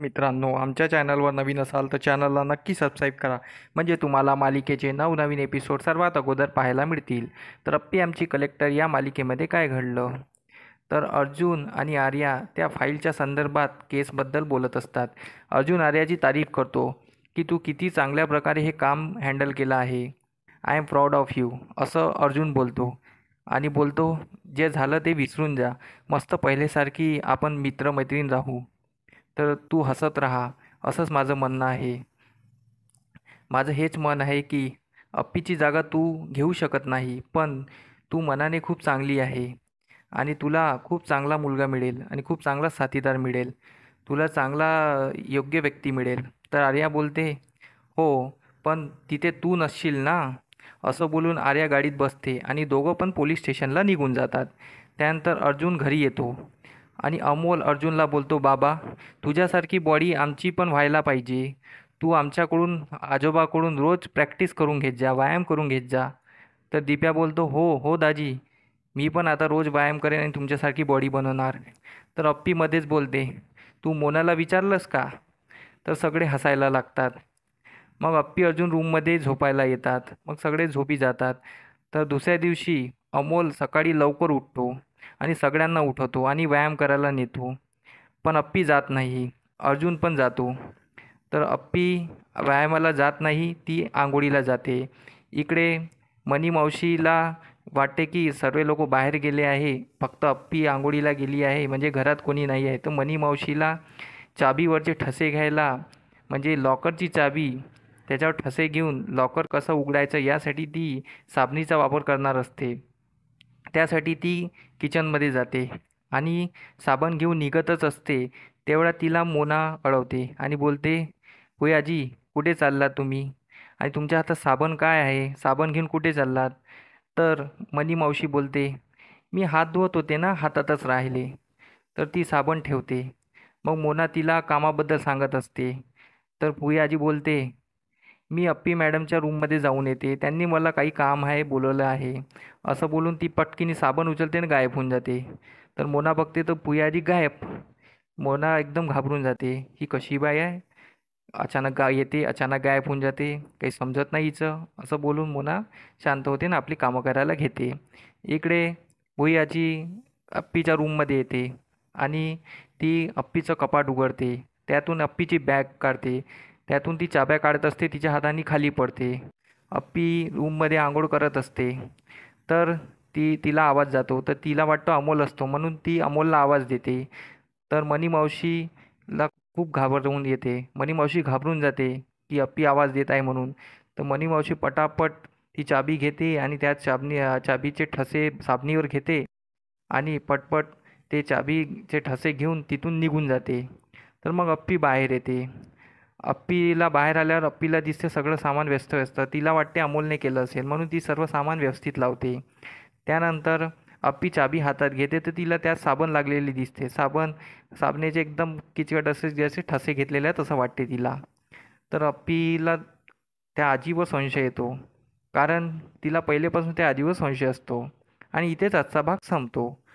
मित्रांनो आमच्या चॅनलवर नवीन असाल तर चॅनलला नक्की सबस्क्राईब करा म्हणजे तुम्हाला मालिकेचे नवनवीन एपिसोड सर्वात अगोदर पाहायला मिळतील तर अप्पी आमची कलेक्टर या मालिकेमध्ये काय घडलं तर अर्जुन आणि आर्या त्या फाईलच्या संदर्भात केसबद्दल बोलत असतात अर्जुन आर्याची तारीफ करतो की तू किती चांगल्या प्रकारे हे काम हँडल केलं आहे I am proud of you असं अर्जुन बोलतो आणि बोलतो जे झालं ते विसरून जा मस्त पहिलेसारखी आपण मित्रमैत्रीण राहू तर तू हसत राहा असंच माझं म्हणणं आहे माझं हेच मन आहे की अप्पीची जागा तू घेऊ शकत नाही पण तू मनाने खूप चांगली आहे आणि तुला खूप चांगला मुलगा मिळेल आणि खूप चांगला साथीदार मिळेल तुला चांगला योग्य व्यक्ती मिळेल तर आर्या बोलते हो पण तिथे तू नसशील ना असं बोलून आर्या गाडीत बसते आणि दोघं पण पोलीस स्टेशनला निघून जातात त्यानंतर अर्जुन घरी येतो आणि अमोल अर्जुनला बोलतो बाबा तुझ्यासारखी बॉडी आमची पण व्हायला पाहिजे तू आमच्याकडून आजोबाकडून रोज प्रॅक्टिस करून घेत जा व्यायाम करून घेत जा तर दीप्या बोलतो हो हो दाजी मी पण आता रोज व्यायाम करेन आणि तुमच्यासारखी बॉडी बनवणार तर अप्पीमध्येच बोलते तू मोनाला विचारलंस का तर सगळे हसायला लागतात मग अप्पी अर्जुन रूममध्ये झोपायला येतात मग सगळे झोपी जातात तर दुसऱ्या दिवशी अमोल सकाळी लवकर उठतो आणि सगळ्यांना उठवतो आणि व्यायाम करायला नेतो पण अप्पी जात नाही अर्जुन पण जातो तर अप्पी व्यायामाला जात नाही ती आंघोळीला जाते इकडे मनी मावशीला वाटते की सर्व लोक बाहेर गेले आहे फक्त अप्पी आंघोळीला गेली आहे म्हणजे घरात कोणी नाही आहे तर मनी मावशीला चाबीवरचे ठसे घ्यायला म्हणजे लॉकरची चाबी त्याच्यावर ठसे घेऊन लॉकर कसं उघडायचं यासाठी ती साबणीचा वापर करणार असते त्यासाठी ती किचनमध्ये जाते आणि साबण घेऊन निघतच असते तेवढा तिला मोना अडवते आणि बोलते होय आजी कुठे चाललात तुम्ही आणि तुमच्या हातात साबण काय आहे साबण घेऊन कुठे चाललात तर मनी मावशी बोलते मी हात धुवत होते ना हातातच राहिले तर ती साबण ठेवते मग मोना तिला कामाबद्दल सांगत असते तर आजी बोलते मी अप्पी मॅडमच्या रूममध्ये जाऊन येते त्यांनी मला काही काम आहे बोलवलं आहे असं बोलून ती पटकीने साबण उचलते आणि गायब होऊन जाते तर मोना बघते तर पुयारी गायब मोना एकदम घाबरून जाते ही कशी बाई आहे अचानक गा येते अचानक गायब होऊन जाते काही समजत नाही हिचं असं बोलून मोना शांत होते आणि आपली कामं करायला घेते इकडे भुयाची अप्पीच्या रूममध्ये येते आणि ती अप्पीचं कपाट उघडते त्यातून अप्पीची बॅग काढते त्यातून ती चाब्या काढत असते तिच्या हाताने खाली पडते अप्पी रूममध्ये आंघोळ करत असते तर ती तिला आवाज जातो तर तिला वाटतो अमोल असतो म्हणून ती अमोलला आवाज देते तर मनी मावशीला खूप घाबरवून येते मनी मावशी घाबरून जाते की अप्पी आवाज देत आहे म्हणून तर मनी मावशी पटापट ती चाबी घेते आणि त्या चाबणी चाबीचे ठसे साबणीवर घेते आणि पटपट ते चाबीचे ठसे घेऊन तिथून निघून जाते तर मग अप्पी बाहेर येते अप्पीला बाहेर आल्यावर अप्पीला दिसते सगळं सामान व्यस्त व्यस्त तिला वाटते अमोलने केलं असेल म्हणून ती सर्व सामान व्यवस्थित लावते त्यानंतर अप्पी चाबी हातात घेते तर तिला त्यात साबण लागलेली दिसते साबण साबणेचे एकदम किचकट असे जसे ठसे घेतलेले आहेत तसं वाटते तिला तर अप्पीला त्या आजीवर संशय येतो कारण तिला पहिलेपासून त्या आजीवर संशय असतो आणि इथेच आजचा भाग संपतो